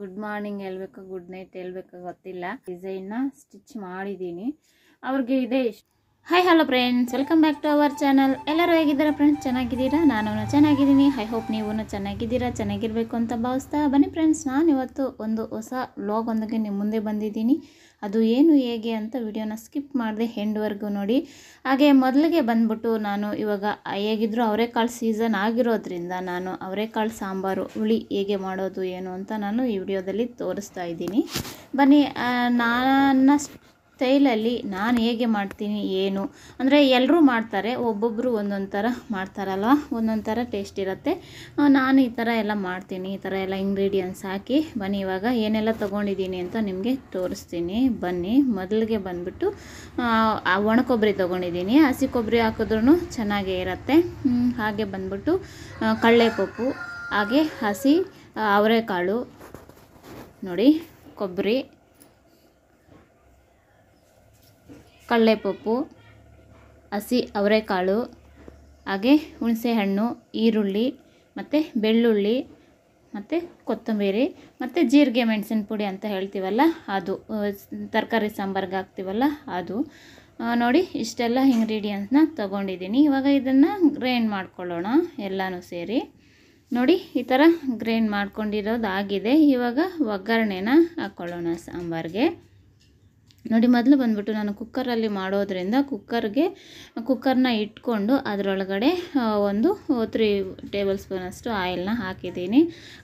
good morning ಹೇಳ್ಬೇಕು good night ಹೇಳ್ಬೇಕು ಗೊತ್ತಿಲ್ಲ ಡಿಸೈನ್ನ ಸ್ಟಿಚ್ ಮಾಡಿದ್ದೀನಿ ಅವ್ರಿಗೆ ಇದೆ hi hello friends welcome back to our channel ಎಲ್ಲರೂ ಹೇಗಿದ್ದೀರಾ ಫ್ರೆಂಡ್ಸ್ ಚೆನ್ನಾಗಿದ್ದೀರಾ ನಾನು ಚೆನ್ನಾಗಿದ್ದೀನಿ ಐ ಹೋಪ್ ನೀವು ಚೆನ್ನಾಗಿದ್ದೀರಾ ಚೆನ್ನಾಗಿರಬೇಕು ಅಂತ ಭಾವಿಸ್ತಾ ಬನ್ನಿ ಫ್ರೆಂಡ್ಸ್ ನಾನು ಇವತ್ತು ಒಂದು ಹೊಸ ಲಾಗ್ ಒಂದಕ್ಕೆ ನಿಮ್ಮ ಮುಂದೆ ಬಂದಿದ್ದೀನಿ ಅದು ಏನು ಹೇಗೆ ಅಂತ ವಿಡಿಯೋನ ಸ್ಕಿಪ್ ಮಾಡಿದೆ ಹೆಂಡ್ವರೆಗೂ ನೋಡಿ ಹಾಗೆ ಮೊದಲಿಗೆ ಬಂದ್ಬಿಟ್ಟು ನಾನು ಇವಾಗ ಹೇಗಿದ್ದರೂ ಅವರೆಕಾಳು ಸೀಸನ್ ಆಗಿರೋದ್ರಿಂದ ನಾನು ಅವರೆಕಾಳು ಸಾಂಬಾರು ಹುಳಿ ಹೇಗೆ ಮಾಡೋದು ಏನು ಅಂತ ನಾನು ಈ ವಿಡಿಯೋದಲ್ಲಿ ತೋರಿಸ್ತಾ ಇದ್ದೀನಿ ಬನ್ನಿ ನಾನು ಸ್ಟೈಲಲ್ಲಿ ನಾನು ಹೇಗೆ ಮಾಡ್ತೀನಿ ಏನು ಅಂದರೆ ಎಲ್ಲರೂ ಮಾಡ್ತಾರೆ ಒಬ್ಬೊಬ್ಬರು ಒಂದೊಂದು ಥರ ಮಾಡ್ತಾರಲ್ವ ಒಂದೊಂದು ಥರ ಟೇಸ್ಟ್ ಇರುತ್ತೆ ನಾನು ಈ ಥರ ಎಲ್ಲ ಮಾಡ್ತೀನಿ ಈ ಥರ ಎಲ್ಲ ಇಂಗ್ರೀಡಿಯೆಂಟ್ಸ್ ಹಾಕಿ ಬನ್ನಿ ಇವಾಗ ಏನೆಲ್ಲ ತೊಗೊಂಡಿದ್ದೀನಿ ಅಂತ ನಿಮಗೆ ತೋರಿಸ್ತೀನಿ ಬನ್ನಿ ಮೊದಲಿಗೆ ಬಂದುಬಿಟ್ಟು ಒಣ ಕೊಬ್ಬರಿ ತೊಗೊಂಡಿದ್ದೀನಿ ಹಸಿ ಕೊಬ್ಬರಿ ಹಾಕಿದ್ರೂ ಚೆನ್ನಾಗೇ ಇರುತ್ತೆ ಹಾಗೆ ಬಂದ್ಬಿಟ್ಟು ಕಡಲೆಪಪ್ಪು ಹಾಗೆ ಹಸಿ ಅವರೆಕಾಳು ನೋಡಿ ಕೊಬ್ಬರಿ ಕಡಲೆಪಪ್ಪು ಹಸಿ ಅವರೆಕಾಳು ಹಾಗೆ ಹುಣಸೆಹಣ್ಣು ಈರುಳ್ಳಿ ಮತ್ತು ಬೆಳ್ಳುಳ್ಳಿ ಮತ್ತು ಕೊತ್ತಂಬರಿ ಮತ್ತು ಜೀರಿಗೆ ಮೆಣಸಿನ ಪುಡಿ ಅಂತ ಹೇಳ್ತೀವಲ್ಲ ಅದು ತರಕಾರಿ ಸಾಂಬಾರ್ಗೆ ಹಾಕ್ತೀವಲ್ಲ ಅದು ನೋಡಿ ಇಷ್ಟೆಲ್ಲ ಇಂಗ್ರೀಡಿಯೆಂಟ್ಸ್ನ ತೊಗೊಂಡಿದ್ದೀನಿ ಇವಾಗ ಇದನ್ನು ಗ್ರೈಂಡ್ ಮಾಡ್ಕೊಳ್ಳೋಣ ಎಲ್ಲನೂ ಸೇರಿ ನೋಡಿ ಈ ಥರ ಗ್ರೈಂಡ್ ಮಾಡ್ಕೊಂಡಿರೋದಾಗಿದೆ ಆಗಿದೆ ಇವಾಗ ಒಗ್ಗರಣೆನ ಹಾಕ್ಕೊಳ್ಳೋಣ ಸಾಂಬಾರಿಗೆ ನೋಡಿ ಮೊದಲು ಬಂದ್ಬಿಟ್ಟು ನಾನು ಕುಕ್ಕರಲ್ಲಿ ಮಾಡೋದರಿಂದ ಕುಕ್ಕರ್ಗೆ ಕುಕ್ಕರ್ನ ಇಟ್ಕೊಂಡು ಅದರೊಳಗಡೆ ಒಂದು ತ್ರೀ ಟೇಬಲ್ ಸ್ಪೂನಷ್ಟು ಆಯಿಲ್ನ ಹಾಕಿದ್ದೀನಿ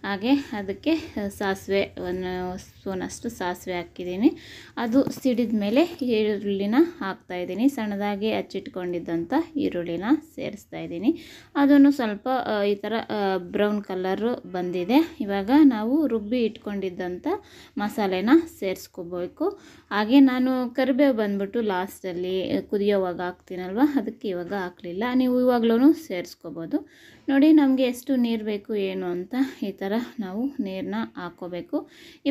ಹಾಗೆ ಅದಕ್ಕೆ ಸಾಸಿವೆ ಒಂದು ಸ್ಪೂನಷ್ಟು ಸಾಸಿವೆ ಹಾಕಿದ್ದೀನಿ ಅದು ಸಿಡಿದ ಮೇಲೆ ಈರುಳ್ಳಿನ ಹಾಕ್ತಾಯಿದ್ದೀನಿ ಸಣ್ಣದಾಗಿ ಹಚ್ಚಿಟ್ಕೊಂಡಿದ್ದಂಥ ಈರುಳ್ಳಿನ ಸೇರಿಸ್ತಾ ಇದ್ದೀನಿ ಅದನ್ನು ಸ್ವಲ್ಪ ಈ ಥರ ಬ್ರೌನ್ ಕಲರು ಬಂದಿದೆ ಇವಾಗ ನಾವು ರುಬ್ಬಿ ಇಟ್ಕೊಂಡಿದ್ದಂಥ ಮಸಾಲೆನ ಸೇರಿಸ್ಕೋಬೇಕು ಹಾಗೆ ನಾನು ಕರಿಬೇವು ಬಂದ್ಬಿಟ್ಟು ಲಾಸ್ಟಲ್ಲಿ ಕುದಿಯೋವಾಗ ಹಾಕ್ತೀನಲ್ವ ಅದಕ್ಕೆ ಇವಾಗ ಹಾಕಲಿಲ್ಲ ನೀವು ಇವಾಗಲೂ ಸೇರಿಸ್ಕೋಬೋದು ನೋಡಿ ನಮಗೆ ಎಷ್ಟು ನೀರು ಬೇಕು ಏನು ಅಂತ ಈ ಥರ ನಾವು ನೀರನ್ನ ಹಾಕ್ಕೋಬೇಕು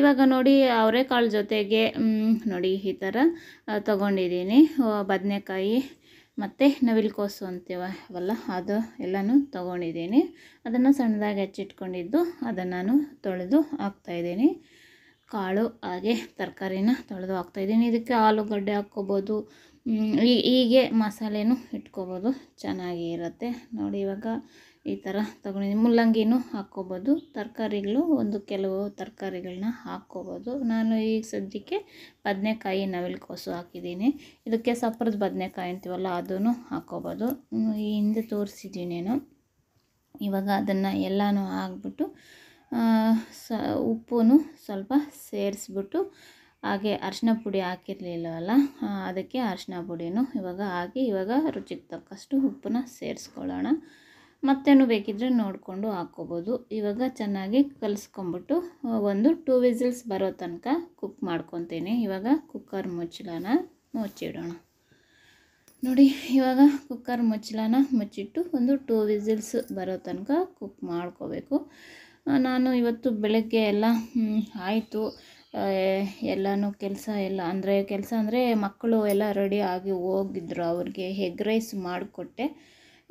ಇವಾಗ ನೋಡಿ ಅವರೆಕಾಳು ಜೊತೆಗೆ ನೋಡಿ ಈ ಥರ ತೊಗೊಂಡಿದ್ದೀನಿ ಬದನೆಕಾಯಿ ಮತ್ತು ನವಿಲುಕೋಸು ಅಂತೀವಲ್ಲ ಅದು ಎಲ್ಲನೂ ತೊಗೊಂಡಿದ್ದೀನಿ ಅದನ್ನು ಸಣ್ಣದಾಗಿ ಹೆಚ್ಚಿಟ್ಕೊಂಡಿದ್ದು ಅದನ್ನು ನಾನು ತೊಳೆದು ಹಾಕ್ತಾಯಿದ್ದೀನಿ ಕಾಳು ಹಾಗೆ ತರಕಾರಿನ ತೊಳೆದು ಹಾಕ್ತಾಯಿದ್ದೀನಿ ಇದಕ್ಕೆ ಆಲೂಗಡ್ಡೆ ಹಾಕ್ಕೋಬೋದು ಹೀಗೆ ಮಸಾಲೆನು ಇಟ್ಕೋಬೋದು ಚೆನ್ನಾಗಿ ಇರುತ್ತೆ ನೋಡಿ ಇವಾಗ ಈ ಥರ ತಗೊಂಡಿದ್ದೀನಿ ಮುಲ್ಲಂಗಿನೂ ಹಾಕ್ಕೋಬೋದು ತರಕಾರಿಗಳು ಒಂದು ಕೆಲವು ತರಕಾರಿಗಳನ್ನ ಹಾಕ್ಕೋಬೋದು ನಾನು ಈಗ ಸದ್ಯಕ್ಕೆ ಬದನೆಕಾಯಿ ಕೋಸು ಹಾಕಿದ್ದೀನಿ ಇದಕ್ಕೆ ಸಪ್ರದ ಬದನೆಕಾಯಿ ಅಂತೀವಲ್ಲ ಅದೂ ಹಾಕ್ಕೊಬೋದು ಈ ಹಿಂದೆ ತೋರಿಸಿದ್ದೀನಿ ನಾನು ಇವಾಗ ಅದನ್ನು ಎಲ್ಲನೂ ಹಾಕ್ಬಿಟ್ಟು ಸ ಉಪ್ಪು ಸ್ವಲ್ಪ ಸೇರಿಸ್ಬಿಟ್ಟು ಹಾಗೆ ಅರಿಶಿನ ಪುಡಿ ಹಾಕಿರಲಿಲ್ಲವಲ್ಲ ಅದಕ್ಕೆ ಅರಿಶಿನ ಪುಡಿನೂ ಇವಾಗ ಹಾಕಿ ಇವಾಗ ರುಚಿಗೆ ತಕ್ಕಷ್ಟು ಉಪ್ಪನ್ನ ಸೇರಿಸ್ಕೊಳ್ಳೋಣ ಮತ್ತೇನು ಬೇಕಿದ್ದರೆ ನೋಡಿಕೊಂಡು ಹಾಕ್ಕೋಬೋದು ಇವಾಗ ಚೆನ್ನಾಗಿ ಕಲಿಸ್ಕೊಂಬಿಟ್ಟು ಒಂದು ಟೂ ವಿಸಿಲ್ಸ್ ಬರೋ ತನಕ ಕುಕ್ ಮಾಡ್ಕೊತೀನಿ ಇವಾಗ ಕುಕ್ಕರ್ ಮುಚ್ಚಲಾನ ಮುಚ್ಚಿಡೋಣ ನೋಡಿ ಇವಾಗ ಕುಕ್ಕರ್ ಮುಚ್ಚಲನ ಮುಚ್ಚಿಟ್ಟು ಒಂದು ಟೂ ವಿಸಿಲ್ಸ್ ಬರೋ ತನಕ ಕುಕ್ ಮಾಡ್ಕೋಬೇಕು ನಾನು ಇವತ್ತು ಬೆಳಗ್ಗೆ ಎಲ್ಲ ಆಯಿತು ಎಲ್ಲನೂ ಕೆಲಸ ಎಲ್ಲ ಅಂದರೆ ಕೆಲಸ ಅಂದರೆ ಮಕ್ಕಳು ಎಲ್ಲ ರೆಡಿ ಆಗಿ ಹೋಗಿದ್ರು ಅವ್ರಿಗೆ ಹೆಗ್ ರೈಸ್ ಮಾಡಿಕೊಟ್ಟೆ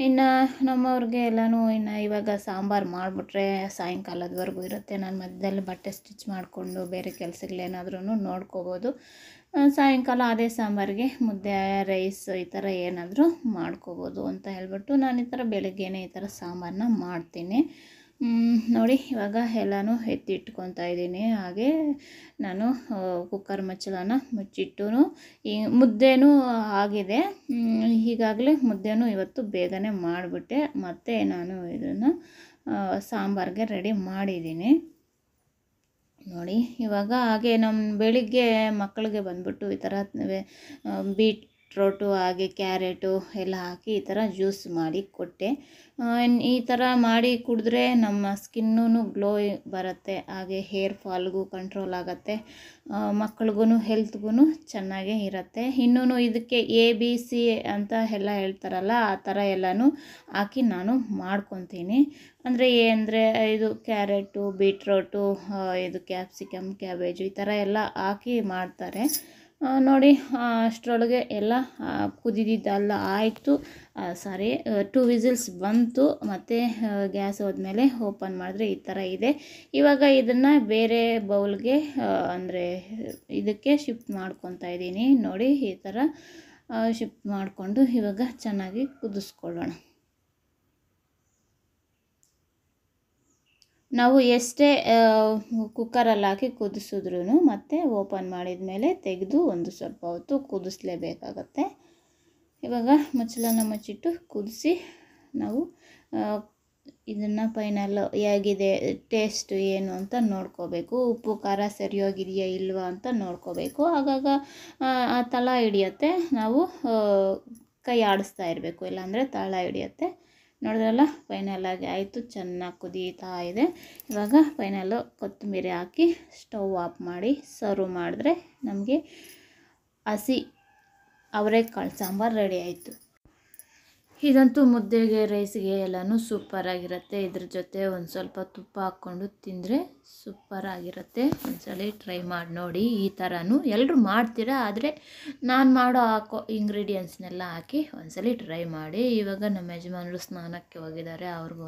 ಇನ್ನು ನಮ್ಮವ್ರಿಗೆ ಎಲ್ಲನೂ ಇನ್ನು ಇವಾಗ ಸಾಂಬಾರು ಮಾಡಿಬಿಟ್ರೆ ಸಾಯಂಕಾಲದವರೆಗೂ ಇರುತ್ತೆ ನಾನು ಮಧ್ಯದಲ್ಲಿ ಬಟ್ಟೆ ಸ್ಟಿಚ್ ಮಾಡಿಕೊಂಡು ಬೇರೆ ಕೆಲಸಗಳೇನಾದ್ರೂ ನೋಡ್ಕೋಬೋದು ಸಾಯಂಕಾಲ ಅದೇ ಸಾಂಬಾರಿಗೆ ಮುದ್ದೆ ರೈಸ್ ಈ ಥರ ಏನಾದರೂ ಮಾಡ್ಕೋಬೋದು ಅಂತ ಹೇಳ್ಬಿಟ್ಟು ನಾನು ಈ ಥರ ಬೆಳಗ್ಗೆನೇ ಈ ಥರ ಸಾಂಬಾರನ್ನ ಮಾಡ್ತೀನಿ ನೋಡಿ ಇವಾಗ ಎಲ್ಲನೂ ಎತ್ತಿಟ್ಕೊತಾ ಇದ್ದೀನಿ ಹಾಗೆ ನಾನು ಕುಕ್ಕರ್ ಮಚ್ಚಲನ ಮುಚ್ಚಿಟ್ಟು ಈ ಮುದ್ದೆನೂ ಆಗಿದೆ ಈಗಾಗಲೇ ಮುದ್ದೆನೂ ಇವತ್ತು ಬೇಗನೆ ಮಾಡಿಬಿಟ್ಟೆ ಮತ್ತೆ ನಾನು ಇದನ್ನು ಸಾಂಬಾರಿಗೆ ರೆಡಿ ಮಾಡಿದ್ದೀನಿ ನೋಡಿ ಇವಾಗ ಹಾಗೆ ನಮ್ಮ ಬೆಳಿಗ್ಗೆ ಮಕ್ಕಳಿಗೆ ಬಂದ್ಬಿಟ್ಟು ಈ ಥರ ಬೀಟ್ ಟ್ರೋಟು ಹಾಗೆ ಕ್ಯಾರೆಟು ಎಲ್ಲ ಹಾಕಿ ಈ ಥರ ಜ್ಯೂಸ್ ಮಾಡಿ ಕೊಟ್ಟೆ ಈ ಥರ ಮಾಡಿ ಕುಡಿದ್ರೆ ನಮ್ಮ ಸ್ಕಿನ್ನೂ ಗ್ಲೋ ಬರುತ್ತೆ ಹಾಗೆ ಹೇರ್ ಫಾಲ್ಗೂ ಕಂಟ್ರೋಲ್ ಆಗುತ್ತೆ ಮಕ್ಳಿಗೂ ಹೆಲ್ತ್ಗೂ ಚೆನ್ನಾಗೇ ಇರುತ್ತೆ ಇನ್ನೂ ಇದಕ್ಕೆ ಎ ಬಿ ಸಿ ಅಂತ ಎಲ್ಲ ಹೇಳ್ತಾರಲ್ಲ ಆ ಥರ ಎಲ್ಲನೂ ಹಾಕಿ ನಾನು ಮಾಡ್ಕೊತೀನಿ ಅಂದರೆ ಅಂದರೆ ಇದು ಕ್ಯಾರೆಟು ಬೀಟ್ರೋಟು ಇದು ಕ್ಯಾಪ್ಸಿಕಮ್ ಕ್ಯಾಬೇಜು ಈ ಥರ ಎಲ್ಲ ಹಾಕಿ ಮಾಡ್ತಾರೆ ನೋಡಿ ಅಷ್ಟರೊಳಗೆ ಎಲ್ಲ ಕುದಿದಿದ್ದೆಲ್ಲ ಆಯಿತು ಸಾರಿ ಟು ವಿಸಿಲ್ಸ್ ಬಂತು ಮತ್ತು ಗ್ಯಾಸ್ ಹೋದ್ಮೇಲೆ ಓಪನ್ ಮಾಡಿದ್ರೆ ಈ ಥರ ಇದೆ ಇವಾಗ ಇದನ್ನು ಬೇರೆ ಬೌಲ್ಗೆ ಅಂದರೆ ಇದಕ್ಕೆ ಶಿಫ್ಟ್ ಮಾಡ್ಕೊತಾ ಇದ್ದೀನಿ ನೋಡಿ ಈ ಥರ ಶಿಫ್ಟ್ ಮಾಡಿಕೊಂಡು ಇವಾಗ ಚೆನ್ನಾಗಿ ಕುದಿಸ್ಕೊಳ್ಳೋಣ ನಾವು ಎಷ್ಟೇ ಕುಕ್ಕರಲ್ಲಿ ಹಾಕಿ ಕುದಿಸಿದ್ರೂ ಮತ್ತೆ ಓಪನ್ ಮಾಡಿದ ಮೇಲೆ ತೆಗೆದು ಒಂದು ಸ್ವಲ್ಪ ಹೊತ್ತು ಕುದಿಸ್ಲೇಬೇಕಾಗತ್ತೆ ಇವಾಗ ಮುಚ್ಚಲನ್ನು ಮುಚ್ಚಿಟ್ಟು ಕುದಿಸಿ ನಾವು ಇದನ್ನು ಫೈನಲ್ ಹೇಗಿದೆ ಟೇಸ್ಟ್ ಏನು ಅಂತ ನೋಡ್ಕೋಬೇಕು ಉಪ್ಪು ಖಾರ ಸರಿಯೋಗಿದೆಯಾ ಇಲ್ವಾ ಅಂತ ನೋಡ್ಕೋಬೇಕು ಆಗಾಗ ಆ ತಳ ಹಿಡಿಯತ್ತೆ ನಾವು ಕೈ ಆಡಿಸ್ತಾ ಇರಬೇಕು ಇಲ್ಲಾಂದರೆ ತಳ ಹಿಡಿಯತ್ತೆ ನೋಡಿದ್ರಲ್ಲ ಫೈನಲಾಗಿ ಆಯಿತು ಚೆನ್ನಾಗಿ ಕುದೀತಾ ಇದೆ ಇವಾಗ ಫೈನಲ್ಲು ಕೊತ್ತಂಬರಿ ಹಾಕಿ ಸ್ಟವ್ ಆಫ್ ಮಾಡಿ ಸರ್ವ್ ಮಾಡಿದ್ರೆ ನಮಗೆ ಹಸಿ ಅವರೆಕಾಳು ಸಾಂಬಾರು ರೆಡಿ ಆಯಿತು ಇದಂತೂ ಮುದ್ದೆಗೆ ರೈಸ್ಗೆ ಎಲ್ಲನೂ ಸೂಪರಾಗಿರುತ್ತೆ ಇದ್ರ ಜೊತೆ ಒಂದು ಸ್ವಲ್ಪ ತುಪ್ಪ ಹಾಕ್ಕೊಂಡು ತಿಂದರೆ ಸೂಪರಾಗಿರುತ್ತೆ ಒಂದ್ಸಲ ಟ್ರೈ ಮಾಡಿ ನೋಡಿ ಈ ಥರನೂ ಎಲ್ಲರೂ ಮಾಡ್ತೀರಾ ಆದರೆ ನಾನು ಮಾಡೋ ಹಾಕೋ ಇಂಗ್ರೀಡಿಯೆಂಟ್ಸ್ನೆಲ್ಲ ಹಾಕಿ ಒಂದ್ಸಲ ಟ್ರೈ ಮಾಡಿ ಇವಾಗ ನಮ್ಮ ಯಜಮಾನರು ಸ್ನಾನಕ್ಕೆ ಹೋಗಿದ್ದಾರೆ ಅವ್ರಿಗೂ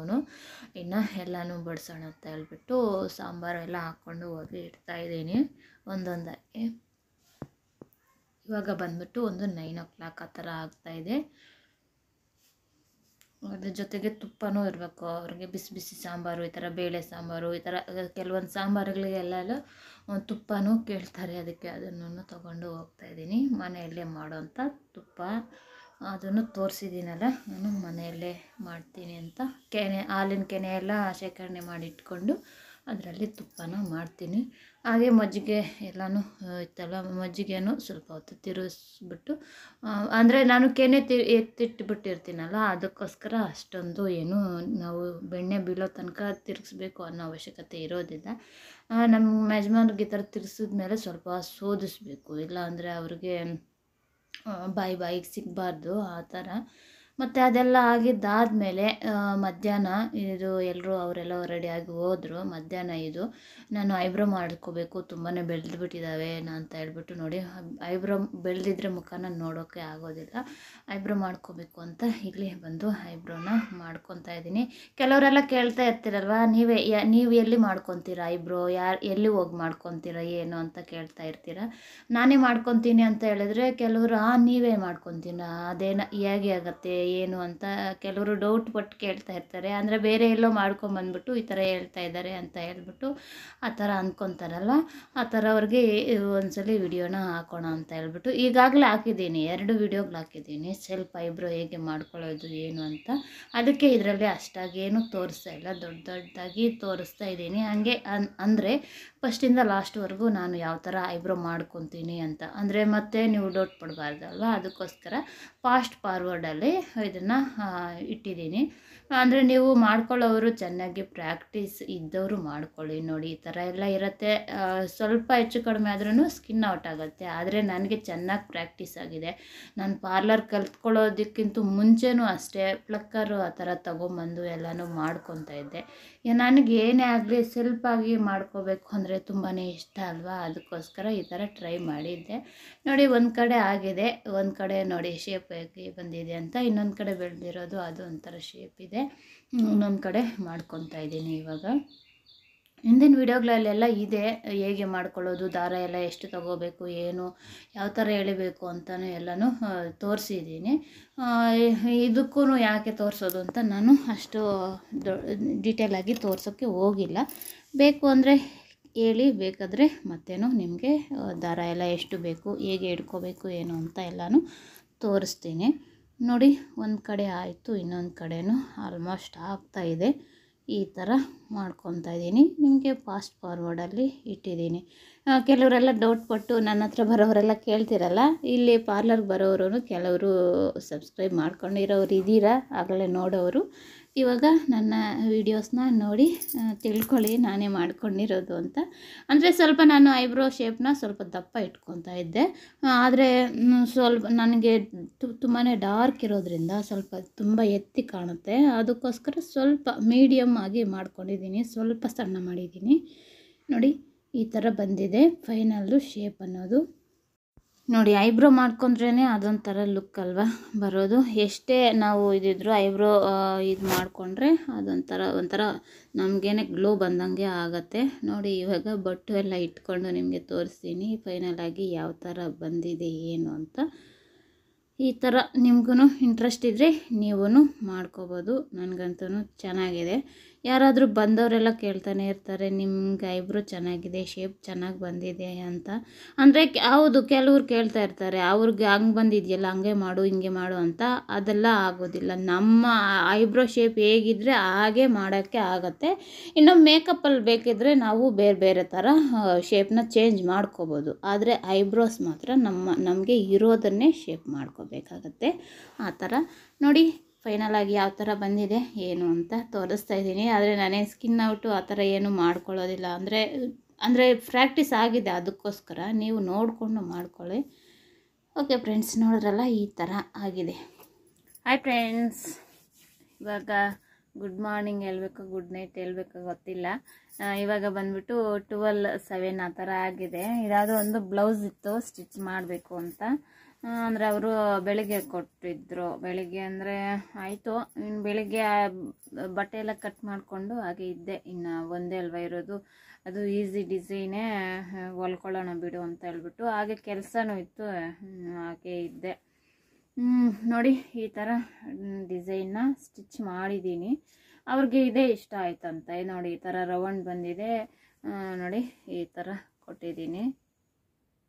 ಇನ್ನು ಎಲ್ಲನೂ ಬಡಿಸೋಣ ಅಂತ ಹೇಳ್ಬಿಟ್ಟು ಸಾಂಬಾರು ಎಲ್ಲ ಹಾಕ್ಕೊಂಡು ಹೋಗಿ ಇಡ್ತಾಯಿದ್ದೀನಿ ಒಂದೊಂದಕ್ಕೆ ಇವಾಗ ಬಂದ್ಬಿಟ್ಟು ಒಂದು ನೈನ್ ಓ ಕ್ಲಾಕ್ ಆ ಥರ ಆಗ್ತಾಯಿದೆ ಅದ್ರ ಜೊತೆಗೆ ತುಪ್ಪನೂ ಇರಬೇಕು ಅವ್ರಿಗೆ ಬಿಸಿ ಬಿಸಿ ಸಾಂಬಾರು ಈ ಥರ ಬೇಳೆ ಸಾಂಬಾರು ಈ ಥರ ಕೆಲವೊಂದು ಸಾಂಬಾರುಗಳಿಗೆಲ್ಲ ತುಪ್ಪನೂ ಕೇಳ್ತಾರೆ ಅದಕ್ಕೆ ಅದನ್ನು ತೊಗೊಂಡು ಹೋಗ್ತಾಯಿದ್ದೀನಿ ಮನೆಯಲ್ಲೇ ಮಾಡೋವಂಥ ತುಪ್ಪ ಅದನ್ನು ತೋರಿಸಿದ್ದೀನಲ್ಲ ನಾನು ಮನೆಯಲ್ಲೇ ಮಾಡ್ತೀನಿ ಅಂತ ಕೆನೆ ಹಾಲಿನ ಕೆನೆ ಎಲ್ಲ ಶೇಖರಣೆ ಮಾಡಿಟ್ಕೊಂಡು ಅದರಲ್ಲಿ ತುಪ್ಪನ ಮಾಡ್ತೀನಿ ಹಾಗೆ ಮಜ್ಜಿಗೆ ಎಲ್ಲನೂ ಇತ್ತಲ್ಲ ಮಜ್ಜಿಗೆನೂ ಸ್ವಲ್ಪ ಹೊತ್ತು ತಿರುಗಿಸ್ಬಿಟ್ಟು ಅಂದರೆ ನಾನು ಕೆನೆ ತಿ ಎತ್ತಿಟ್ಬಿಟ್ಟಿರ್ತೀನಲ್ಲ ಅದಕ್ಕೋಸ್ಕರ ಅಷ್ಟೊಂದು ಏನು ನಾವು ಬೆಣ್ಣೆ ಬೀಳೋ ತನಕ ತಿರುಗಿಸ್ಬೇಕು ಅನ್ನೋ ಅವಶ್ಯಕತೆ ಇರೋದಿಲ್ಲ ನಮ್ಮ ಯಜಮಾನ್ರಿಗೆ ಈ ಥರ ಮೇಲೆ ಸ್ವಲ್ಪ ಸೋದಿಸ್ಬೇಕು ಇಲ್ಲಾಂದರೆ ಅವ್ರಿಗೆ ಬಾಯಿ ಬಾಯಿಗೆ ಸಿಗಬಾರ್ದು ಆ ಥರ ಮತ್ತು ಅದೆಲ್ಲ ಆಗಿದ್ದಾದಮೇಲೆ ಮಧ್ಯಾಹ್ನ ಇದು ಎಲ್ಲರೂ ಅವರೆಲ್ಲ ರೆಡಿಯಾಗಿ ಹೋದರು ಮಧ್ಯಾಹ್ನ ಇದು ನಾನು ಐಬ್ರೋ ಮಾಡ್ಕೋಬೇಕು ತುಂಬಾ ಬೆಳೆದ್ಬಿಟ್ಟಿದ್ದಾವೆ ಅಂತ ಹೇಳ್ಬಿಟ್ಟು ನೋಡಿ ಐಬ್ರೋ ಬೆಳೆದಿದ್ರೆ ಮುಖನ ನೋಡೋಕ್ಕೆ ಆಗೋದಿಲ್ಲ ಐಬ್ರೋ ಮಾಡ್ಕೋಬೇಕು ಅಂತ ಇಲ್ಲಿ ಬಂದು ಐಬ್ರೋನ ಮಾಡ್ಕೊತಾ ಇದ್ದೀನಿ ಕೆಲವರೆಲ್ಲ ಕೇಳ್ತಾ ಇರ್ತೀರಲ್ವ ನೀವೇ ನೀವು ಎಲ್ಲಿ ಮಾಡ್ಕೊತೀರಾ ಐಬ್ರೋ ಯಾರು ಎಲ್ಲಿ ಹೋಗಿ ಮಾಡ್ಕೊತೀರಾ ಏನು ಅಂತ ಕೇಳ್ತಾ ಇರ್ತೀರ ನಾನೇ ಮಾಡ್ಕೊತೀನಿ ಅಂತ ಹೇಳಿದ್ರೆ ಕೆಲವರು ಆ ನೀವೇ ಮಾಡ್ಕೊತೀನ ಅದೇನ ಹೇಗೆ ಆಗುತ್ತೆ ಏನು ಅಂತ ಕೆಲವರು ಡೌಟ್ ಪಟ್ಟು ಕೇಳ್ತಾ ಇರ್ತಾರೆ ಅಂದರೆ ಬೇರೆ ಎಲ್ಲೋ ಮಾಡ್ಕೊಂಬಂದ್ಬಿಟ್ಟು ಈ ಥರ ಹೇಳ್ತಾ ಇದ್ದಾರೆ ಅಂತ ಹೇಳ್ಬಿಟ್ಟು ಆ ಥರ ಅಂದ್ಕೊತಾರಲ್ಲ ಆ ಥರ ಅವ್ರಿಗೆ ಒಂದ್ಸಲಿ ವಿಡಿಯೋನ ಹಾಕೋಣ ಅಂತ ಹೇಳ್ಬಿಟ್ಟು ಈಗಾಗಲೇ ಹಾಕಿದ್ದೀನಿ ಎರಡು ವಿಡಿಯೋಗಳು ಹಾಕಿದ್ದೀನಿ ಸೆಲ್ಫ್ ಐಬ್ರೋ ಹೇಗೆ ಮಾಡ್ಕೊಳ್ಳೋದು ಏನು ಅಂತ ಅದಕ್ಕೆ ಇದರಲ್ಲಿ ಏನು ತೋರಿಸ್ತಾ ಇಲ್ಲ ದೊಡ್ಡ ದೊಡ್ಡದಾಗಿ ತೋರಿಸ್ತಾ ಇದ್ದೀನಿ ಹಾಗೆ ಅನ್ ಅಂದರೆ ಫಸ್ಟಿಂದ ಲಾಸ್ಟ್ವರೆಗೂ ನಾನು ಯಾವ ಥರ ಐಬ್ರೋ ಮಾಡ್ಕೊತೀನಿ ಅಂತ ಅಂದರೆ ಮತ್ತೆ ನೀವು ಡೌಟ್ ಪಡಬಾರ್ದಲ್ವ ಅದಕ್ಕೋಸ್ಕರ ಫಾಸ್ಟ್ ಫಾರ್ವರ್ಡಲ್ಲಿ ಇದನ್ನು ಇಟ್ಟಿದ್ದೀನಿ ಅಂದರೆ ನೀವು ಮಾಡ್ಕೊಳ್ಳೋರು ಚೆನ್ನಾಗಿ ಪ್ರಾಕ್ಟೀಸ್ ಇದ್ದವರು ಮಾಡ್ಕೊಳ್ಳಿ ನೋಡಿ ಈ ಥರ ಎಲ್ಲ ಇರುತ್ತೆ ಸ್ವಲ್ಪ ಹೆಚ್ಚು ಕಡಿಮೆ ಆದ್ರೂ ಸ್ಕಿನ್ ಔಟ್ ಆಗುತ್ತೆ ಆದರೆ ನನಗೆ ಚೆನ್ನಾಗಿ ಪ್ರಾಕ್ಟೀಸ್ ಆಗಿದೆ ನಾನು ಪಾರ್ಲರ್ ಕಲ್ತ್ಕೊಳ್ಳೋದಕ್ಕಿಂತ ಮುಂಚೆನೂ ಅಷ್ಟೇ ಪ್ಲಕ್ಕರು ಆ ಥರ ತೊಗೊಂಬಂದು ಎಲ್ಲನೂ ಮಾಡ್ಕೊತ ಇದ್ದೆ ನನಗೆ ಏನೇ ಆಗಲಿ ಸ್ವಲ್ಪ ಆಗಿ ಮಾಡ್ಕೋಬೇಕು ಅಂದರೆ ತುಂಬಾ ಇಷ್ಟ ಅಲ್ವಾ ಅದಕ್ಕೋಸ್ಕರ ಈ ಥರ ಟ್ರೈ ಮಾಡಿದ್ದೆ ನೋಡಿ ಒಂದು ಕಡೆ ಆಗಿದೆ ಒಂದು ಕಡೆ ನೋಡಿ ಶೇಪ್ ಆಗಿ ಬಂದಿದೆ ಅಂತ ಇನ್ನೊಂದು ಒಂದು ಕಡೆ ಬೆಳೆದಿರೋದು ಅದು ಒಂಥರ ಶೇಪ್ ಇದೆ ಇನ್ನೊಂದು ಕಡೆ ಮಾಡ್ಕೊತಾ ಇದ್ದೀನಿ ಇವಾಗ ಹಿಂದಿನ ವೀಡಿಯೋಗಳಲ್ಲೆಲ್ಲ ಇದೆ ಹೇಗೆ ಮಾಡ್ಕೊಳ್ಳೋದು ದಾರ ಎಲ್ಲ ಎಷ್ಟು ತಗೋಬೇಕು ಏನು ಯಾವ ಥರ ಎಳಿಬೇಕು ಅಂತಲೂ ಎಲ್ಲನೂ ತೋರಿಸಿದ್ದೀನಿ ಇದಕ್ಕೂ ಯಾಕೆ ತೋರಿಸೋದು ಅಂತ ನಾನು ಅಷ್ಟು ಡೀಟೇಲ್ ಡೀಟೇಲಾಗಿ ತೋರಿಸೋಕ್ಕೆ ಹೋಗಿಲ್ಲ ಬೇಕು ಅಂದರೆ ಹೇಳಿ ಬೇಕಾದರೆ ಮತ್ತೇನು ನಿಮಗೆ ದಾರ ಎಲ್ಲ ಎಷ್ಟು ಬೇಕು ಹೇಗೆ ಹಿಡ್ಕೋಬೇಕು ಏನು ಅಂತ ಎಲ್ಲನೂ ತೋರಿಸ್ತೀನಿ ನೋಡಿ ಒಂದು ಕಡೆ ಆಯಿತು ಇನ್ನೊಂದು ಕಡೆಯೂ ಆಲ್ಮೋಸ್ಟ್ ಆಗ್ತಾ ಇದೆ ಈ ಥರ ಮಾಡ್ಕೊತಾ ಇದ್ದೀನಿ ನಿಮಗೆ ಫಾಸ್ಟ್ ಫಾರ್ವರ್ಡಲ್ಲಿ ಇಟ್ಟಿದ್ದೀನಿ ಕೆಲವರೆಲ್ಲ ಡೌಟ್ ಪಟ್ಟು ನನ್ನ ಹತ್ರ ಬರೋರೆಲ್ಲ ಕೇಳ್ತಿರಲ್ಲ ಇಲ್ಲಿ ಪಾರ್ಲರ್ಗೆ ಬರೋರು ಕೆಲವರು ಸಬ್ಸ್ಕ್ರೈಬ್ ಮಾಡ್ಕೊಂಡಿರೋರು ಇದ್ದೀರಾ ಆಗಲೇ ನೋಡೋರು ಇವಾಗ ನನ್ನ ವೀಡಿಯೋಸ್ನ ನೋಡಿ ತಿಳ್ಕೊಳ್ಳಿ ನಾನೇ ಮಾಡ್ಕೊಂಡಿರೋದು ಅಂತ ಅಂದರೆ ಸ್ವಲ್ಪ ನಾನು ಐಬ್ರೋ ಶೇಪ್ನ ಸ್ವಲ್ಪ ದಪ್ಪ ಇಟ್ಕೊತಾ ಇದ್ದೆ ಆದರೆ ಸ್ವಲ್ಪ ನನಗೆ ತುಂಬಾ ಡಾರ್ಕ್ ಇರೋದ್ರಿಂದ ಸ್ವಲ್ಪ ತುಂಬ ಎತ್ತಿ ಕಾಣುತ್ತೆ ಅದಕ್ಕೋಸ್ಕರ ಸ್ವಲ್ಪ ಮೀಡಿಯಮ್ ಆಗಿ ಮಾಡ್ಕೊಂಡಿದ್ದೀನಿ ಸ್ವಲ್ಪ ಸಣ್ಣ ಮಾಡಿದ್ದೀನಿ ನೋಡಿ ಈ ಥರ ಬಂದಿದೆ ಫೈನಲ್ಲು ಶೇಪ್ ಅನ್ನೋದು ನೋಡಿ ಐಬ್ರೋ ಮಾಡ್ಕೊಂಡ್ರೇ ಅದೊಂಥರ ಲುಕ್ ಅಲ್ವಾ ಬರೋದು ಎಷ್ಟೇ ನಾವು ಇದಿದ್ರು ಐಬ್ರೋ ಇದು ಮಾಡಿಕೊಂಡ್ರೆ ಅದೊಂಥರ ಒಂಥರ ನಮಗೇನೆ ಗ್ಲೋ ಬಂದಂಗೆ ಆಗುತ್ತೆ ನೋಡಿ ಇವಾಗ ಬಟ್ಟು ಎಲ್ಲ ಇಟ್ಕೊಂಡು ನಿಮಗೆ ತೋರಿಸ್ತೀನಿ ಫೈನಲ್ ಆಗಿ ಯಾವ ಥರ ಬಂದಿದೆ ಏನು ಅಂತ ಈ ಥರ ನಿಮಗೂ ಇಂಟ್ರೆಸ್ಟ್ ಇದ್ದರೆ ನೀವೂ ಮಾಡ್ಕೋಬೋದು ನನಗಂತೂ ಚೆನ್ನಾಗಿದೆ ಯಾರಾದರೂ ಬಂದವರೆಲ್ಲ ಕೇಳ್ತಾನೆ ಇರ್ತಾರೆ ನಿಮ್ಗೆ ಐಬ್ರೋ ಚೆನ್ನಾಗಿದೆ ಶೇಪ್ ಚೆನ್ನಾಗಿ ಬಂದಿದೆ ಅಂತ ಅಂದರೆ ಹೌದು ಕೆಲವ್ರು ಕೇಳ್ತಾ ಇರ್ತಾರೆ ಅವ್ರಿಗೆ ಹಂಗೆ ಬಂದಿದೆಯಲ್ಲ ಹಂಗೆ ಮಾಡು ಹಿಂಗೆ ಮಾಡು ಅಂತ ಅದೆಲ್ಲ ಆಗೋದಿಲ್ಲ ನಮ್ಮ ಐಬ್ರೋ ಶೇಪ್ ಹೇಗಿದ್ರೆ ಹಾಗೆ ಮಾಡೋಕ್ಕೆ ಆಗುತ್ತೆ ಇನ್ನು ಮೇಕಪ್ಪಲ್ಲಿ ಬೇಕಿದ್ರೆ ನಾವು ಬೇರೆ ಬೇರೆ ಥರ ಶೇಪ್ನ ಚೇಂಜ್ ಮಾಡ್ಕೋಬೋದು ಆದರೆ ಐಬ್ರೋಸ್ ಮಾತ್ರ ನಮ್ಮ ನಮಗೆ ಇರೋದನ್ನೇ ಶೇಪ್ ಮಾಡ್ಕೋಬೇಕಾಗತ್ತೆ ಆ ಥರ ನೋಡಿ ಫೈನಲ್ ಆಗಿ ಯಾವ ಥರ ಬಂದಿದೆ ಏನು ಅಂತ ತೋರಿಸ್ತಾ ಇದ್ದೀನಿ ಆದರೆ ನಾನೇ ಸ್ಕಿನ್ ಔಟು ಆ ಥರ ಏನು ಮಾಡ್ಕೊಳ್ಳೋದಿಲ್ಲ ಅಂದರೆ ಅಂದರೆ ಪ್ರಾಕ್ಟೀಸ್ ಆಗಿದೆ ಅದಕ್ಕೋಸ್ಕರ ನೀವು ನೋಡಿಕೊಂಡು ಮಾಡ್ಕೊಳ್ಳಿ ಓಕೆ ಫ್ರೆಂಡ್ಸ್ ನೋಡಿದ್ರಲ್ಲ ಈ ಥರ ಆಗಿದೆ ಹಾಯ್ ಫ್ರೆಂಡ್ಸ್ ಇವಾಗ ಗುಡ್ ಮಾರ್ನಿಂಗ್ ಹೇಳ್ಬೇಕು ಗುಡ್ ನೈಟ್ ಹೇಳ್ಬೇಕು ಗೊತ್ತಿಲ್ಲ ಇವಾಗ ಬಂದ್ಬಿಟ್ಟು ಟ್ವೆಲ್ ಸೆವೆನ್ ಆ ಥರ ಆಗಿದೆ ಇದಾದರೂ ಒಂದು ಬ್ಲೌಸ್ ಇತ್ತು ಸ್ಟಿಚ್ ಮಾಡಬೇಕು ಅಂತ ಅಂದರೆ ಅವರು ಬೆಳಿಗ್ಗೆ ಕೊಟ್ಟಿದ್ದರು ಬೆಳಿಗ್ಗೆ ಅಂದರೆ ಆಯಿತು ಇನ್ನು ಬೆಳಿಗ್ಗೆ ಬಟ್ಟೆ ಎಲ್ಲ ಕಟ್ ಮಾಡಿಕೊಂಡು ಹಾಗೆ ಇದ್ದೆ ಇನ್ನು ಒಂದೇ ಅಲ್ವ ಇರೋದು ಅದು ಈಸಿ ಡಿಸೈನೇ ಹೊಲ್ಕೊಳ್ಳೋಣ ಬಿಡು ಅಂತ ಹೇಳ್ಬಿಟ್ಟು ಹಾಗೆ ಕೆಲಸನೂ ಇತ್ತು ಹಾಗೆ ಇದ್ದೆ ನೋಡಿ ಈ ಥರ ಡಿಸೈನ್ನ ಸ್ಟಿಚ್ ಮಾಡಿದ್ದೀನಿ ಅವ್ರಿಗೆ ಇದೇ ಇಷ್ಟ ಆಯ್ತಂತೆ ನೋಡಿ ಈ ಥರ ರೌಂಡ್ ಬಂದಿದೆ ನೋಡಿ ಈ ಥರ ಕೊಟ್ಟಿದ್ದೀನಿ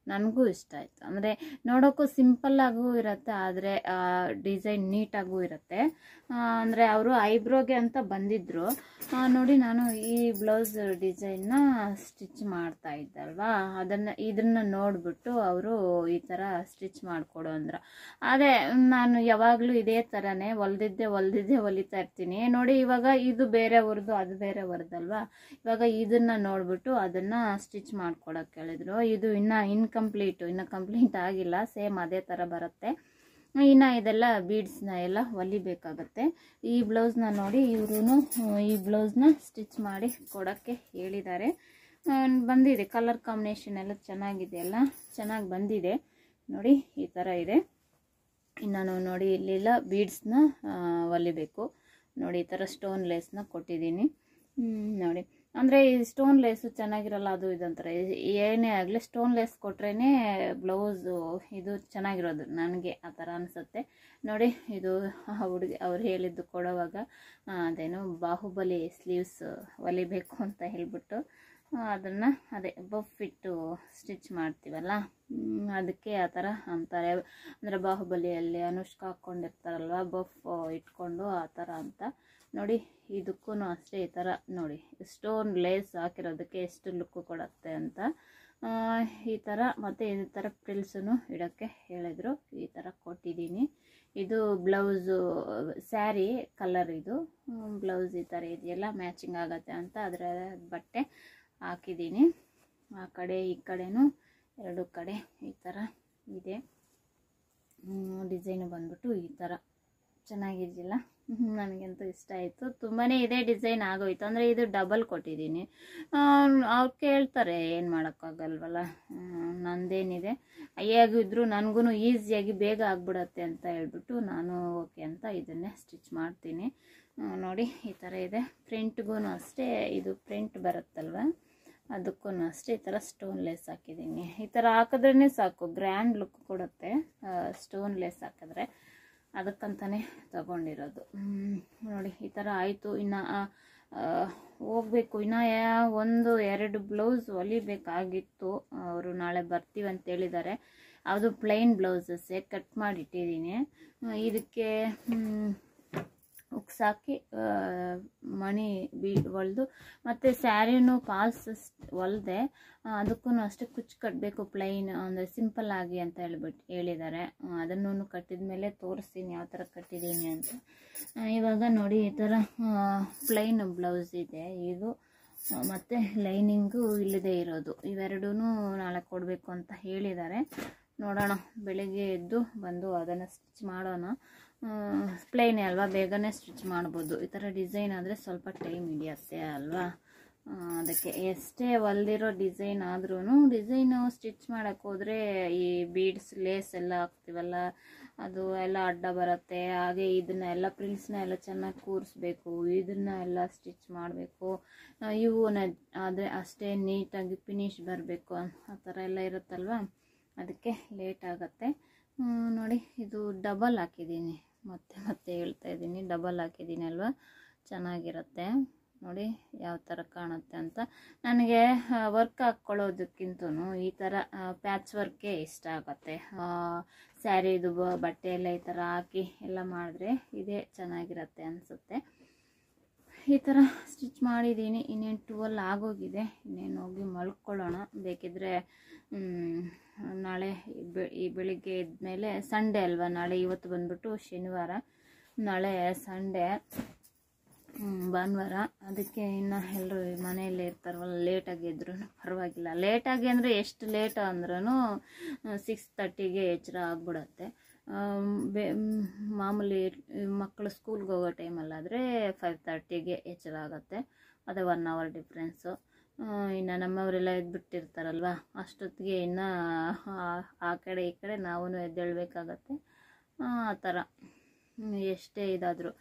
ನನಗೂ ಇಷ್ಟ ಆಯಿತು ಅಂದರೆ ನೋಡೋಕ್ಕೂ ಸಿಂಪಲ್ಲಾಗೂ ಇರುತ್ತೆ ಆದರೆ ಡಿಸೈನ್ ನೀಟಾಗೂ ಇರುತ್ತೆ ಅಂದರೆ ಅವರು ಐಬ್ರೋಗೆ ಅಂತ ಬಂದಿದ್ದರು ನೋಡಿ ನಾನು ಈ ಬ್ಲೌಸ್ ಡಿಸೈನ್ನ ಸ್ಟಿಚ್ ಮಾಡ್ತಾ ಇದ್ದಲ್ವಾ ಅದನ್ನು ಇದನ್ನು ನೋಡಿಬಿಟ್ಟು ಅವರು ಈ ಥರ ಸ್ಟಿಚ್ ಮಾಡಿಕೊಡು ಅಂದ್ರೆ ಅದೇ ನಾನು ಯಾವಾಗಲೂ ಇದೇ ಥರನೇ ಹೊಲ್ದಿದ್ದೆ ಹೊಲ್ದಿದ್ದೆ ಹೊಲಿತಾ ಇರ್ತೀನಿ ನೋಡಿ ಇವಾಗ ಇದು ಬೇರೆ ಹೊರದು ಅದು ಬೇರೆ ಹೊರದಲ್ವಾ ಇವಾಗ ಇದನ್ನು ನೋಡಿಬಿಟ್ಟು ಅದನ್ನು ಸ್ಟಿಚ್ ಮಾಡ್ಕೊಡೋಕ್ಕೆ ಹೇಳಿದ್ರು ಇದು ಇನ್ನು ಇನ್ ಇನ್ಕಂಪ್ಲೀಟು ಇನ್ನು ಕಂಪ್ಲೀಟ್ ಆಗಿಲ್ಲ ಸೇಮ್ ಅದೇ ಥರ ಬರುತ್ತೆ ಇನ್ನು ಇದೆಲ್ಲ ಬೀಡ್ಸ್ನ ಎಲ್ಲ ಹೊಲಿಬೇಕಾಗತ್ತೆ ಈ ಬ್ಲೌಸ್ನ ನೋಡಿ ಇವರು ಈ ಬ್ಲೌಸ್ನ ಸ್ಟಿಚ್ ಮಾಡಿ ಕೊಡೋಕ್ಕೆ ಹೇಳಿದ್ದಾರೆ ಬಂದಿದೆ ಕಲರ್ ಕಾಂಬಿನೇಷನ್ ಎಲ್ಲ ಚೆನ್ನಾಗಿದೆ ಅಲ್ಲ ಚೆನ್ನಾಗಿ ಬಂದಿದೆ ನೋಡಿ ಈ ಥರ ಇದೆ ಇನ್ನು ನೋಡಿ ಇಲ್ಲೆಲ್ಲ ಬೀಡ್ಸ್ನ ಹೊಲಿಬೇಕು ನೋಡಿ ಈ ಥರ ಸ್ಟೋನ್ ಲೇಸ್ನ ಕೊಟ್ಟಿದ್ದೀನಿ ನೋಡಿ ಅಂದರೆ ಈ ಸ್ಟೋನ್ ಲೇಸು ಚೆನ್ನಾಗಿರಲ್ಲ ಅದು ಇದಂತಾರೆ ಏನೇ ಆಗಲಿ ಸ್ಟೋನ್ ಲೇಸ್ ಕೊಟ್ರೇ ಬ್ಲೌಸು ಇದು ಚೆನ್ನಾಗಿರೋದು ನನಗೆ ಆ ಥರ ಅನಿಸುತ್ತೆ ನೋಡಿ ಇದು ಹುಡುಗಿ ಅವ್ರು ಹೇಳಿದ್ದು ಕೊಡೋವಾಗ ಅದೇನು ಬಾಹುಬಲಿ ಸ್ಲೀವ್ಸ್ ಹೊಲಿಬೇಕು ಅಂತ ಹೇಳಿಬಿಟ್ಟು ಅದನ್ನು ಅದೇ ಬಫ್ಫಿಟ್ಟು ಸ್ಟಿಚ್ ಮಾಡ್ತೀವಲ್ಲ ಅದಕ್ಕೆ ಆ ಥರ ಅಂತಾರೆ ಅಂದರೆ ಬಾಹುಬಲಿಯಲ್ಲಿ ಅನುಷ್ಕ ಹಾಕ್ಕೊಂಡಿರ್ತಾರಲ್ವ ಬಫ್ ಇಟ್ಕೊಂಡು ಆ ಥರ ಅಂತ ನೋಡಿ ಇದಕ್ಕೂ ಅಷ್ಟೇ ಈ ಥರ ನೋಡಿ ಸ್ಟೋನ್ ಲೇಸ್ ಹಾಕಿರೋದಕ್ಕೆ ಎಷ್ಟು ಲುಕ್ಕು ಕೊಡುತ್ತೆ ಅಂತ ಈ ಥರ ಮತ್ತು ಈ ಥರ ಪ್ರಿಲ್ಸನ್ನು ಇಡೋಕ್ಕೆ ಹೇಳಿದರು ಈ ಥರ ಕೊಟ್ಟಿದ್ದೀನಿ ಇದು ಬ್ಲೌಸು ಸ್ಯಾರಿ ಕಲರ್ ಇದು ಬ್ಲೌಸ್ ಈ ಥರ ಇದೆಯಲ್ಲ ಮ್ಯಾಚಿಂಗ್ ಆಗುತ್ತೆ ಅಂತ ಅದರ ಬಟ್ಟೆ ಹಾಕಿದ್ದೀನಿ ಆ ಕಡೆ ಈ ಕಡೆಯೂ ಎರಡು ಕಡೆ ಈ ಥರ ಇದೆ ಡಿಸೈನು ಬಂದ್ಬಿಟ್ಟು ಈ ಥರ ಚೆನ್ನಾಗಿದೆಯಲ್ಲ ನನಗಂತೂ ಇಷ್ಟ ಆಯಿತು ತುಂಬಾ ಇದೇ ಡಿಸೈನ್ ಆಗೋಯ್ತು ಅಂದರೆ ಇದು ಡಬಲ್ ಕೊಟ್ಟಿದ್ದೀನಿ ಅವ್ರು ಕೇಳ್ತಾರೆ ಏನು ಮಾಡೋಕ್ಕಾಗಲ್ವಲ್ಲ ನಂದೇನಿದೆ ಹೇಗಿದ್ರು ನನಗೂ ಈಸಿಯಾಗಿ ಬೇಗ ಆಗ್ಬಿಡತ್ತೆ ಅಂತ ಹೇಳ್ಬಿಟ್ಟು ನಾನು ಓಕೆ ಅಂತ ಇದನ್ನೇ ಸ್ಟಿಚ್ ಮಾಡ್ತೀನಿ ನೋಡಿ ಈ ಥರ ಇದೆ ಪ್ರಿಂಟ್ಗೂ ಅಷ್ಟೇ ಇದು ಪ್ರಿಂಟ್ ಬರುತ್ತಲ್ವ ಅದಕ್ಕೂ ಅಷ್ಟೇ ಈ ಥರ ಸ್ಟೋನ್ ಲೆಸ್ ಹಾಕಿದ್ದೀನಿ ಈ ಥರ ಹಾಕಿದ್ರೇ ಸಾಕು ಗ್ರ್ಯಾಂಡ್ ಲುಕ್ ಕೊಡುತ್ತೆ ಸ್ಟೋನ್ ಲೆಸ್ ಹಾಕಿದ್ರೆ ಅದಕ್ಕಂತಲೇ ತಗೊಂಡಿರೋದು ನೋಡಿ ಈ ಥರ ಆಯಿತು ಇನ್ನು ಹೋಗಬೇಕು ಇನ್ನು ಒಂದು ಎರಡು ಬ್ಲೌಸ್ ಹೊಲಿಬೇಕಾಗಿತ್ತು ಅವರು ನಾಳೆ ಬರ್ತೀವಿ ಅಂತ ಹೇಳಿದ್ದಾರೆ ಅದು ಪ್ಲೈನ್ ಬ್ಲೌಸಸ್ಸೇ ಕಟ್ ಮಾಡಿಟ್ಟಿದ್ದೀನಿ ಇದಕ್ಕೆ ಉಕ್ಸಾಕಿ ಮಣಿ ಬಿ ಹೊಲಿದು ಮತ್ತು ಸ್ಯಾರಿನೂ ಪಾಲ್ಸ್ ಹೊಲಿದೆ ಅದಕ್ಕೂ ಅಷ್ಟೇ ಕುಚ್ಚು ಕಟ್ಟಬೇಕು ಪ್ಲೈನ್ ಅಂದರೆ ಸಿಂಪಲ್ ಆಗಿ ಅಂತ ಹೇಳ್ಬಿಟ್ಟು ಹೇಳಿದ್ದಾರೆ ಅದನ್ನು ಕಟ್ಟಿದ ಮೇಲೆ ತೋರಿಸ್ತೀನಿ ಯಾವ ಥರ ಕಟ್ಟಿದ್ದೀನಿ ಅಂತ ಇವಾಗ ನೋಡಿ ಈ ಥರ ಪ್ಲೈನ್ ಬ್ಲೌಸ್ ಇದೆ ಇದು ಮತ್ತು ಲೈನಿಂಗು ಇಲ್ಲದೆ ಇರೋದು ಇವೆರಡೂ ನಾಳೆ ಕೊಡಬೇಕು ಅಂತ ಹೇಳಿದ್ದಾರೆ ನೋಡೋಣ ಬೆಳಗ್ಗೆ ಎದ್ದು ಬಂದು ಅದನ್ನು ಸ್ಟಿಚ್ ಮಾಡೋಣ ಪ್ಲೇನೇ ಅಲ್ವಾ ಬೇಗನೆ ಸ್ಟಿಚ್ ಮಾಡ್ಬೋದು ಈ ಥರ ಡಿಸೈನ್ ಆದರೆ ಸ್ವಲ್ಪ ಟೈಮ್ ಹಿಡಿಯತ್ತೆ ಅಲ್ವಾ ಅದಕ್ಕೆ ಎಷ್ಟೇ ಹೊಲ್ದಿರೋ ಡಿಸೈನ್ ಆದ್ರೂ ಡಿಸೈನು ಸ್ಟಿಚ್ ಮಾಡೋಕ್ಕೆ ಹೋದರೆ ಈ ಬೀಡ್ಸ್ ಲೇಸ್ ಎಲ್ಲ ಹಾಕ್ತೀವಲ್ಲ ಅದು ಎಲ್ಲ ಅಡ್ಡ ಬರುತ್ತೆ ಹಾಗೆ ಇದನ್ನ ಎಲ್ಲ ಪ್ರಿಲ್ಸ್ನ ಎಲ್ಲ ಚೆನ್ನಾಗಿ ಕೂರಿಸ್ಬೇಕು ಇದನ್ನ ಎಲ್ಲ ಸ್ಟಿಚ್ ಮಾಡಬೇಕು ಇವನ್ನ ಆದರೆ ಅಷ್ಟೇ ನೀಟಾಗಿ ಫಿನಿಶ್ ಬರಬೇಕು ಆ ಥರ ಎಲ್ಲ ಇರುತ್ತಲ್ವ ಅದಕ್ಕೆ ಲೇಟ್ ಆಗುತ್ತೆ ನೋಡಿ ಇದು ಡಬಲ್ ಹಾಕಿದ್ದೀನಿ ಮತ್ತೆ ಮತ್ತೆ ಹೇಳ್ತಾ ಇದ್ದೀನಿ ಡಬಲ್ ಹಾಕಿದ್ದೀನಿ ಅಲ್ವಾ ಚೆನ್ನಾಗಿರುತ್ತೆ ನೋಡಿ ಯಾವ ಥರ ಕಾಣುತ್ತೆ ಅಂತ ನನಗೆ ವರ್ಕ್ ಹಾಕ್ಕೊಳ್ಳೋದಕ್ಕಿಂತ ಈ ಥರ ಪ್ಯಾಚ್ ವರ್ಕೇ ಇಷ್ಟ ಆಗುತ್ತೆ ಸ್ಯಾರಿದು ಬಟ್ಟೆ ಎಲ್ಲ ಈ ಥರ ಹಾಕಿ ಎಲ್ಲ ಮಾಡಿದ್ರೆ ಇದೇ ಚೆನ್ನಾಗಿರುತ್ತೆ ಅನಿಸುತ್ತೆ ಈ ಥರ ಸ್ಟಿಚ್ ಮಾಡಿದ್ದೀನಿ ಇನ್ನೇನು ಟುವೆಲ್ ಆಗೋಗಿದೆ ಇನ್ನೇನು ಹೋಗಿ ಮಲ್ಕೊಳ್ಳೋಣ ಬೇಕಿದ್ರೆ ನಾಳೆ ಈ ಬೆಳಿಗ್ಗೆ ಮೇಲೆ ಸಂಡೇ ಅಲ್ವಾ ನಾಳೆ ಇವತ್ತು ಬಂದ್ಬಿಟ್ಟು ಶನಿವಾರ ನಾಳೆ ಸಂಡೇ ಭಾನುವಾರ ಅದಕ್ಕೆ ಇನ್ನು ಎಲ್ಲರೂ ಮನೆಯಲ್ಲೇ ಇರ್ತಾರಲ್ಲ ಲೇಟಾಗಿ ಇದ್ರೂ ಪರವಾಗಿಲ್ಲ ಲೇಟಾಗಿ ಅಂದರೆ ಎಷ್ಟು ಲೇಟ್ ಅಂದ್ರೂ ಸಿಕ್ಸ್ ತರ್ಟಿಗೆ ಎಚ್ಚರ ಆಗಿಬಿಡತ್ತೆ ಬೇ ಮಾಮೂಲಿ ಮಕ್ಕಳು ಸ್ಕೂಲ್ಗೆ ಹೋಗೋ ಟೈಮಲ್ಲಾದರೆ ಫೈವ್ ತರ್ಟಿಗೆ ಎಚ್ಚರ ಆಗುತ್ತೆ ಅದೇ ಒನ್ ಅವರ್ ಡಿಫ್ರೆನ್ಸು ಇನ್ನು ನಮ್ಮವರೆಲ್ಲ ಎದ್ಬಿಟ್ಟಿರ್ತಾರಲ್ವ ಅಷ್ಟೊತ್ತಿಗೆ ಇನ್ನು ಆ ಕಡೆ ಈ ಕಡೆ ನಾವೂ ಎದ್ದೇಳಬೇಕಾಗತ್ತೆ ಆ ಥರ ಎಷ್ಟೇ ಇದಾದರೂ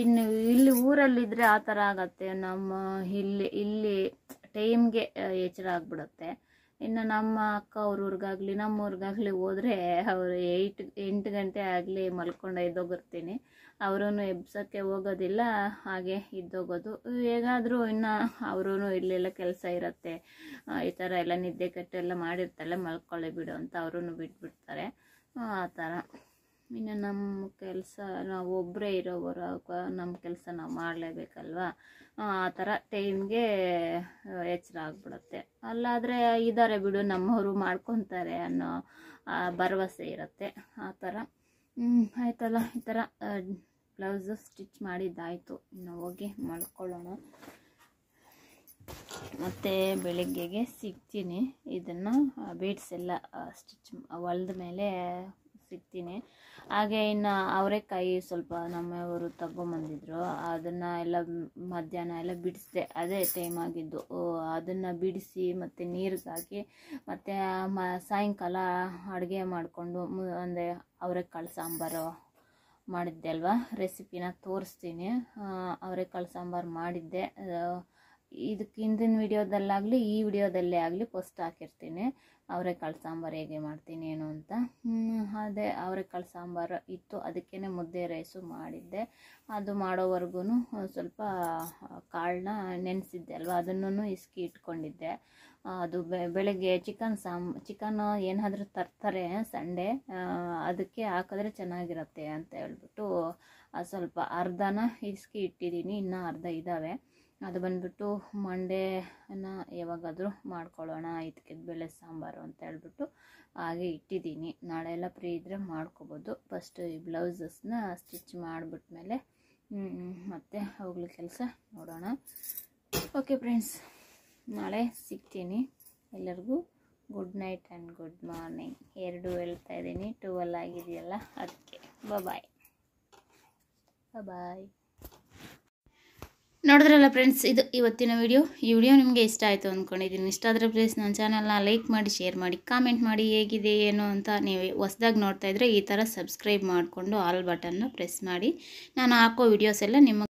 ಇನ್ನು ಇಲ್ಲಿ ಊರಲ್ಲಿದ್ದರೆ ಆ ಥರ ಆಗತ್ತೆ ನಮ್ಮ ಇಲ್ಲಿ ಇಲ್ಲಿ ಟೈಮ್ಗೆ ಎಚ್ಚರ ಆಗ್ಬಿಡುತ್ತೆ ಇನ್ನು ನಮ್ಮ ಅಕ್ಕ ನಮ್ಮ ಊರಿಗಾಗಲಿ ಹೋದರೆ ಅವರು ಏಯ್ಟ್ ಎಂಟು ಗಂಟೆ ಆಗಲಿ ಮಲ್ಕೊಂಡು ಇದ್ದೋಗಿರ್ತೀನಿ ಅವರೂ ಎಬ್ಸೋಕ್ಕೆ ಹೋಗೋದಿಲ್ಲ ಹಾಗೆ ಇದ್ದೋಗೋದು ಹೇಗಾದರೂ ಇನ್ನು ಅವರೂ ಇಲ್ಲೆಲ್ಲ ಕೆಲಸ ಇರುತ್ತೆ ಈ ಥರ ಎಲ್ಲ ನಿದ್ದೆ ಕಟ್ಟೆಲ್ಲ ಮಾಡಿರ್ತಾರೆ ಮಲ್ಕೊಳ್ಳೆ ಬಿಡು ಅಂತ ಅವರೂ ಬಿಟ್ಬಿಡ್ತಾರೆ ಆ ಥರ ಇನ್ನು ನಮ್ಮ ಕೆಲಸ ನಾವು ಒಬ್ಬರೇ ಇರೋವರು ನಮ್ಮ ಕೆಲಸ ನಾವು ಮಾಡಲೇಬೇಕಲ್ವ ಆ ಥರ ಟೈಮ್ಗೆ ಎಚ್ಚರ ಆಗ್ಬಿಡುತ್ತೆ ಅಲ್ಲಾದರೆ ಇದ್ದಾರೆ ಬಿಡು ನಮ್ಮವರು ಮಾಡ್ಕೊತಾರೆ ಅನ್ನೋ ಭರವಸೆ ಇರುತ್ತೆ ಆ ಥರ ಆಯ್ತಲ್ಲ ಈ ಥರ ಬ್ಲೌಸು ಸ್ಟಿಚ್ ಮಾಡಿದ್ದಾಯಿತು ಇನ್ನು ಹೋಗಿ ಮಾಡ್ಕೊಳ್ಳೋಣ ಮತ್ತು ಬೆಳಿಗ್ಗೆಗೆ ಸಿಗ್ತೀನಿ ಇದನ್ನು ಬೀಡ್ಸ್ ಎಲ್ಲ ಸ್ಟಿಚ್ ಹೊಲ್ದ ಮೇಲೆ ಸಿಗ್ತೀನಿ ಹಾಗೆ ಇನ್ನು ಅವರೆಕಾಯಿ ಸ್ವಲ್ಪ ನಮ್ಮವರು ತಗೊಂಬಂದಿದ್ರು ಅದನ್ನು ಎಲ್ಲ ಮಧ್ಯಾಹ್ನ ಎಲ್ಲ ಬಿಡಿಸಿದೆ ಅದೇ ಟೈಮ್ ಆಗಿದ್ದು ಅದನ್ನು ಬಿಡಿಸಿ ಮತ್ತು ನೀರು ಹಾಕಿ ಮತ್ತು ಮ ಸಾಯಂಕಾಲ ಅಡುಗೆ ಮಾಡಿಕೊಂಡು ಅಂದರೆ ಅವರೆಕಾಳು ಸಾಂಬಾರು ಮಾಡಿದ್ದೆ ಅಲ್ವಾ ರೆಸಿಪಿನ ತೋರಿಸ್ತೀನಿ ಅವರೆಕಾಳು ಸಾಂಬಾರು ಮಾಡಿದ್ದೆ ಇದಕ್ಕೆ ಹಿಂದಿನ ವಿಡಿಯೋದಲ್ಲಾಗಲಿ ಈ ವಿಡಿಯೋದಲ್ಲೇ ಆಗಲಿ ಪೋಸ್ಟ್ ಹಾಕಿರ್ತೀನಿ ಅವರೆಕಾಳು ಸಾಂಬಾರು ಹೇಗೆ ಮಾಡ್ತೀನಿ ಏನು ಅಂತ ಅದೇ ಅವರೆಕಾಳು ಸಾಂಬಾರು ಇತ್ತು ಅದಕ್ಕೇ ಮುದ್ದೆ ರೈಸು ಮಾಡಿದ್ದೆ ಅದು ಮಾಡೋವರೆಗೂ ಸ್ವಲ್ಪ ಕಾಳನ್ನ ನೆನೆಸಿದ್ದೆ ಅಲ್ವಾ ಅದನ್ನು ಇಸ್ಕಿ ಇಟ್ಕೊಂಡಿದ್ದೆ ಅದು ಬೆಳಗ್ಗೆ ಚಿಕನ್ ಸಾಂಬ್ ಚಿಕನ್ ಏನಾದರೂ ತರ್ತಾರೆ ಸಂಡೇ ಅದಕ್ಕೆ ಹಾಕಿದ್ರೆ ಚೆನ್ನಾಗಿರುತ್ತೆ ಅಂತ ಹೇಳ್ಬಿಟ್ಟು ಸ್ವಲ್ಪ ಅರ್ಧನ ಇಸ್ಕಿ ಇಟ್ಟಿದ್ದೀನಿ ಇನ್ನೂ ಅರ್ಧ ಇದ್ದಾವೆ ಅದು ಬಂದುಬಿಟ್ಟು ಮಂಡೇನ ಯಾವಾಗಾದರೂ ಮಾಡ್ಕೊಳ್ಳೋಣ ಇದಕ್ಕೆ ಬೆಳೆ ಸಾಂಬಾರು ಅಂತ ಹೇಳ್ಬಿಟ್ಟು ಹಾಗೆ ಇಟ್ಟಿದ್ದೀನಿ ನಾಳೆ ಎಲ್ಲ ಫ್ರೀ ಇದ್ದರೆ ಮಾಡ್ಕೋಬೋದು ಫಸ್ಟ್ ಈ ಬ್ಲೌಸಸ್ನ ಸ್ಟಿಚ್ ಮಾಡಿಬಿಟ್ಮೇಲೆ ಮತ್ತೆ ಅವುಗಳ ಕೆಲಸ ನೋಡೋಣ ಓಕೆ ಫ್ರೆಂಡ್ಸ್ ನಾಳೆ ಸಿಗ್ತೀನಿ ಎಲ್ಲರಿಗೂ good night and good morning ಎರಡು ಹೇಳ್ತಾ ಇದ್ದೀನಿ ಟುವೆಲ್ ಆಗಿದೆಯಲ್ಲ ಅದಕ್ಕೆ ಬಾಯ್ ಬಾಯ್ ನೋಡಿದ್ರಲ್ಲ ಫ್ರೆಂಡ್ಸ್ ಇದು ಇವತ್ತಿನ ವಿಡಿಯೋ ಈ ವಿಡಿಯೋ ನಿಮಗೆ ಇಷ್ಟ ಆಯಿತು ಅಂದ್ಕೊಂಡಿದ್ದೀನಿ ಇಷ್ಟ ಆದರೆ ಪ್ಲೀಸ್ ನನ್ನ ಚಾನಲ್ನ ಲೈಕ್ ಮಾಡಿ ಶೇರ್ ಮಾಡಿ ಕಾಮೆಂಟ್ ಮಾಡಿ ಹೇಗಿದೆ ಏನು ಅಂತ ನೀವು ಹೊಸ್ದಾಗಿ ನೋಡ್ತಾ ಇದ್ರೆ ಈ ಥರ ಸಬ್ಸ್ಕ್ರೈಬ್ ಮಾಡಿಕೊಂಡು ಆಲ್ ಬಟನ್ನ ಪ್ರೆಸ್ ಮಾಡಿ ನಾನು ಹಾಕೋ ವಿಡಿಯೋಸ್ ಎಲ್ಲ ನಿಮ್ಮ